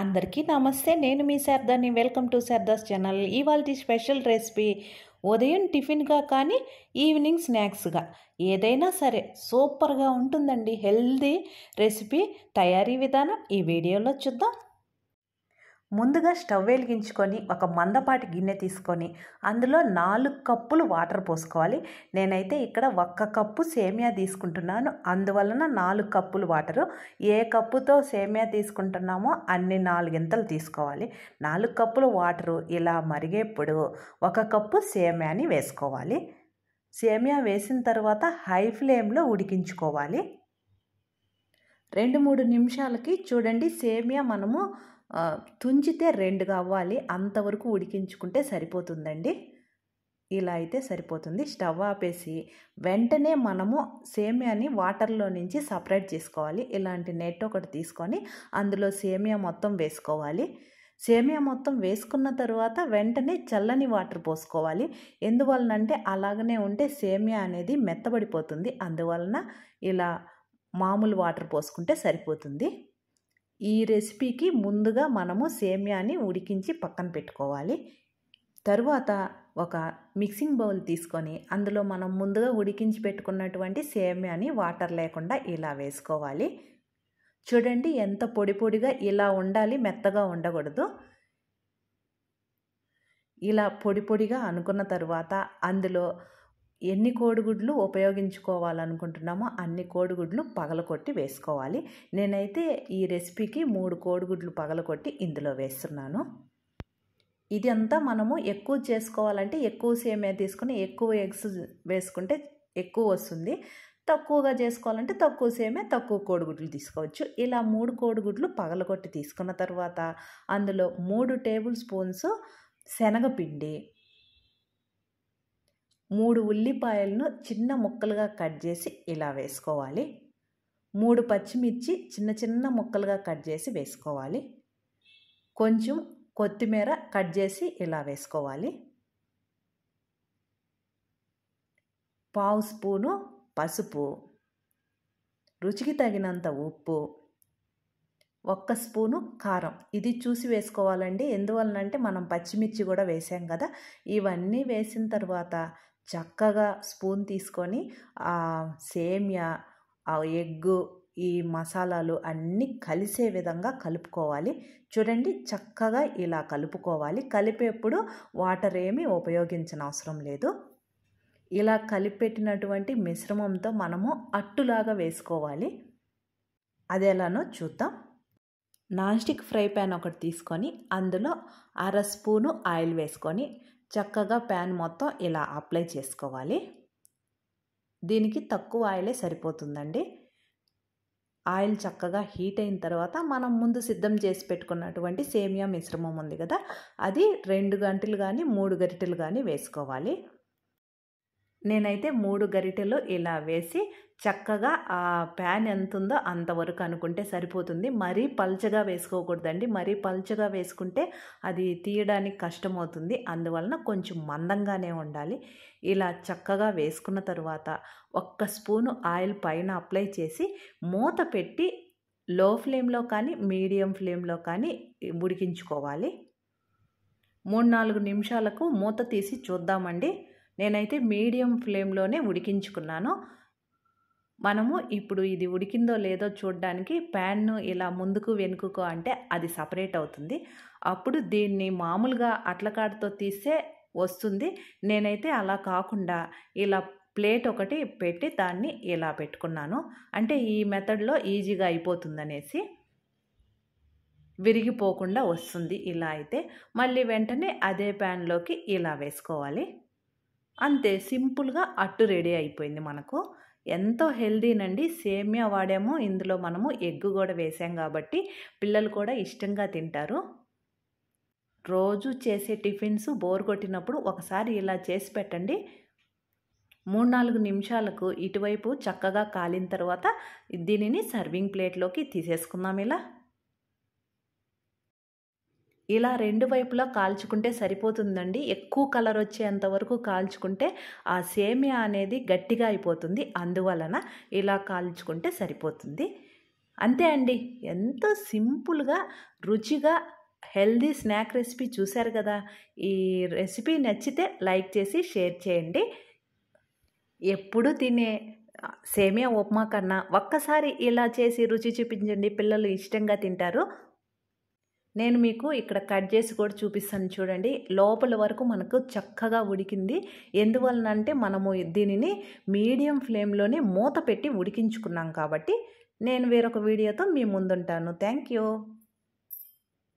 అందరికీ నమస్తే నేను మీ శారదాని వెల్కమ్ టు శారదాస్ ఛానల్ ఇవాళ స్పెషల్ రెసిపీ ఉదయం టిఫిన్గా కానీ ఈవినింగ్ స్నాక్స్గా ఏదైనా సరే సూపర్గా ఉంటుందండి హెల్దీ రెసిపీ తయారీ విధానం ఈ వీడియోలో చూద్దాం ముందుగా స్టవ్ వెలిగించుకొని ఒక మందపాటి గిన్నె తీసుకొని అందులో నాలుగు కప్పులు వాటర్ పోసుకోవాలి నేనైతే ఇక్కడ ఒక్క కప్పు సేమియా తీసుకుంటున్నాను అందువలన నాలుగు కప్పులు వాటరు ఏ కప్పుతో సేమియా తీసుకుంటున్నామో అన్ని నాలుగింతలు తీసుకోవాలి నాలుగు కప్పులు వాటరు ఇలా మరిగేప్పుడు ఒక కప్పు సేమియాని వేసుకోవాలి సేమియా వేసిన తర్వాత హై ఫ్లేమ్లో ఉడికించుకోవాలి రెండు మూడు నిమిషాలకి చూడండి సేమియా మనము తుంచితే రెండు కావాలి అంతవరకు ఉడికించుకుంటే సరిపోతుందండి ఇలా అయితే సరిపోతుంది స్టవ్ ఆపేసి వెంటనే మనము సేమియాని వాటర్లో నుంచి సపరేట్ చేసుకోవాలి ఇలాంటి నెట్ ఒకటి తీసుకొని అందులో సేమియా మొత్తం వేసుకోవాలి సేమియా మొత్తం వేసుకున్న తర్వాత వెంటనే చల్లని వాటర్ పోసుకోవాలి ఎందువలనంటే అలాగనే ఉంటే సేమియా అనేది మెత్తబడిపోతుంది అందువలన ఇలా మామూలు వాటర్ పోసుకుంటే సరిపోతుంది ఈ రెసిపీకి ముందుగా మనము సేమ్యాని ఉడికించి పక్కన పెట్టుకోవాలి తరువాత ఒక మిక్సింగ్ బౌల్ తీసుకొని అందులో మనం ముందుగా ఉడికించి పెట్టుకున్నటువంటి సేమ్యాని వాటర్ లేకుండా ఇలా వేసుకోవాలి చూడండి ఎంత పొడి పొడిగా ఇలా ఉండాలి మెత్తగా ఉండకూడదు ఇలా పొడి పొడిగా అనుకున్న తరువాత అందులో ఎన్ని కోడిగుడ్లు ఉపయోగించుకోవాలనుకుంటున్నామో అన్ని కోడిగుడ్లు పగలకొట్టి వేసుకోవాలి నేనైతే ఈ రెసిపీకి మూడు కోడిగుడ్లు పగలకొట్టి ఇందులో వేస్తున్నాను ఇదంతా మనము ఎక్కువ చేసుకోవాలంటే ఎక్కువ సేమియా తీసుకుని ఎక్కువ ఎగ్స్ వేసుకుంటే ఎక్కువ వస్తుంది తక్కువగా చేసుకోవాలంటే తక్కువ సేమే తక్కువ కోడిగుడ్లు తీసుకోవచ్చు ఇలా మూడు కోడిగుడ్లు పగలగొట్టి తీసుకున్న తర్వాత అందులో మూడు టేబుల్ స్పూన్స్ శనగపిండి మూడు ఉల్లిపాయలను చిన్న ముక్కలుగా కట్ చేసి ఇలా వేసుకోవాలి మూడు పచ్చిమిర్చి చిన్న చిన్న ముక్కలుగా కట్ చేసి వేసుకోవాలి కొంచెం కొత్తిమీర కట్ చేసి ఇలా వేసుకోవాలి పావు స్పూను పసుపు రుచికి తగినంత ఉప్పు ఒక్క స్పూను కారం ఇది చూసి వేసుకోవాలండి ఎందువలనంటే మనం పచ్చిమిర్చి కూడా వేసాం కదా ఇవన్నీ వేసిన తర్వాత చక్కగా స్పూన్ తీసుకొని సేమ్యా ఎగ్గు ఈ మసాలాలు అన్నీ కలిసే విధంగా కలుపుకోవాలి చూడండి చక్కగా ఇలా కలుపుకోవాలి కలిపేప్పుడు వాటర్ ఏమీ ఉపయోగించిన అవసరం లేదు ఇలా కలిపెట్టినటువంటి మిశ్రమంతో మనము అట్టులాగా వేసుకోవాలి అది ఎలానో చూద్దాం నాన్ స్టిక్ ఫ్రై ప్యాన్ ఒకటి తీసుకొని అందులో అర స్పూను ఆయిల్ వేసుకొని చక్కగా ప్యాన్ మొత్తం ఇలా అప్లై చేసుకోవాలి దీనికి తక్కువ ఆయిలే సరిపోతుందండి ఆయిల్ చక్కగా హీట్ అయిన తర్వాత మనం ముందు సిద్ధం చేసి పెట్టుకున్నటువంటి సేమియా మిశ్రమం ఉంది కదా అది రెండు గంటలు కానీ మూడు గరిటెలు కానీ వేసుకోవాలి నేనైతే మూడు గరిటెలు ఇలా వేసి చక్కగా ఆ ప్యాన్ ఎంత ఉందో అంతవరకు అనుకుంటే సరిపోతుంది మరీ పల్చగా వేసుకోకూడదండి మరీ పల్చగా వేసుకుంటే అది తీయడానికి కష్టమవుతుంది అందువలన కొంచెం మందంగానే ఉండాలి ఇలా చక్కగా వేసుకున్న తర్వాత ఒక్క స్పూను ఆయిల్ పైన అప్లై చేసి మూత పెట్టి లో ఫ్లేమ్లో కానీ మీడియం ఫ్లేమ్లో కానీ ఉడికించుకోవాలి మూడు నాలుగు నిమిషాలకు మూత తీసి చూద్దామండి నేనైతే మీడియం ఫ్లేమ్లోనే ఉడికించుకున్నాను మనము ఇప్పుడు ఇది ఉడికిందో లేదో చూడడానికి ప్యాన్ను ఇలా ముందుకు వెనుకకో అంటే అది సపరేట్ అవుతుంది అప్పుడు దీన్ని మామూలుగా అట్లకాడతో తీస్తే వస్తుంది నేనైతే అలా కాకుండా ఇలా ప్లేట్ ఒకటి పెట్టి దాన్ని ఇలా పెట్టుకున్నాను అంటే ఈ మెథడ్లో ఈజీగా అయిపోతుందనేసి విరిగిపోకుండా వస్తుంది ఇలా అయితే మళ్ళీ వెంటనే అదే ప్యాన్లోకి ఇలా వేసుకోవాలి అంతే సింపుల్గా అట్టు రెడీ అయిపోయింది మనకు ఎంతో హెల్దీనండి సేమ్యా వాడాము ఇందులో మనము ఎగ్గు కూడా వేసాం కాబట్టి పిల్లలు కూడా ఇష్టంగా తింటారు రోజు చేసే టిఫిన్స్ బోర్ కొట్టినప్పుడు ఒకసారి ఇలా చేసి పెట్టండి మూడు నాలుగు నిమిషాలకు ఇటువైపు చక్కగా కాలిన తర్వాత దీనిని సర్వింగ్ ప్లేట్లోకి తీసేసుకుందాం ఇలా ఇలా రెండు వైపులా కాల్చుకుంటే సరిపోతుందండి ఎక్కువ కలర్ వచ్చేంత వరకు కాల్చుకుంటే ఆ సేమియా అనేది గట్టిగా అయిపోతుంది అందువలన ఇలా కాల్చుకుంటే సరిపోతుంది అంతే అండి ఎంతో సింపుల్గా రుచిగా హెల్దీ స్నాక్ రెసిపీ చూశారు కదా ఈ రెసిపీ నచ్చితే లైక్ చేసి షేర్ చేయండి ఎప్పుడు తినే సేమియా ఉప్మా కన్నా ఒక్కసారి ఇలా చేసి రుచి చూపించండి పిల్లలు ఇష్టంగా తింటారు నేను మీకు ఇక్కడ కట్ చేసి కూడా చూపిస్తాను చూడండి లోపల వరకు మనకు చక్కగా ఉడికింది ఎందువలన అంటే మనము దీనిని మీడియం ఫ్లేమ్లోనే మూత పెట్టి ఉడికించుకున్నాం కాబట్టి నేను వేరొక వీడియోతో మీ ముందుంటాను థ్యాంక్ యూ